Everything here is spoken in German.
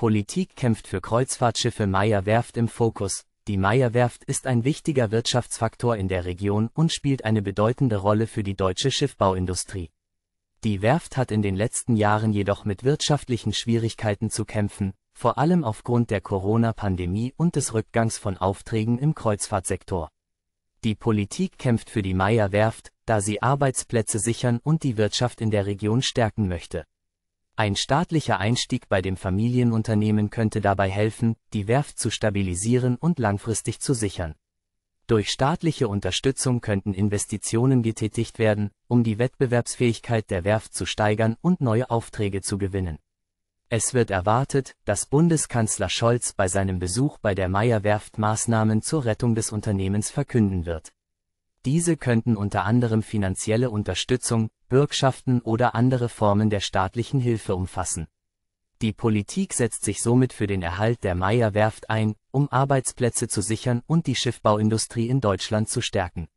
Politik kämpft für Kreuzfahrtschiffe Meyer Werft im Fokus. Die Meyer Werft ist ein wichtiger Wirtschaftsfaktor in der Region und spielt eine bedeutende Rolle für die deutsche Schiffbauindustrie. Die Werft hat in den letzten Jahren jedoch mit wirtschaftlichen Schwierigkeiten zu kämpfen, vor allem aufgrund der Corona-Pandemie und des Rückgangs von Aufträgen im Kreuzfahrtsektor. Die Politik kämpft für die Meyer Werft, da sie Arbeitsplätze sichern und die Wirtschaft in der Region stärken möchte. Ein staatlicher Einstieg bei dem Familienunternehmen könnte dabei helfen, die Werft zu stabilisieren und langfristig zu sichern. Durch staatliche Unterstützung könnten Investitionen getätigt werden, um die Wettbewerbsfähigkeit der Werft zu steigern und neue Aufträge zu gewinnen. Es wird erwartet, dass Bundeskanzler Scholz bei seinem Besuch bei der Meyer Werft Maßnahmen zur Rettung des Unternehmens verkünden wird diese könnten unter anderem finanzielle Unterstützung, Bürgschaften oder andere Formen der staatlichen Hilfe umfassen. Die Politik setzt sich somit für den Erhalt der Meyer Werft ein, um Arbeitsplätze zu sichern und die Schiffbauindustrie in Deutschland zu stärken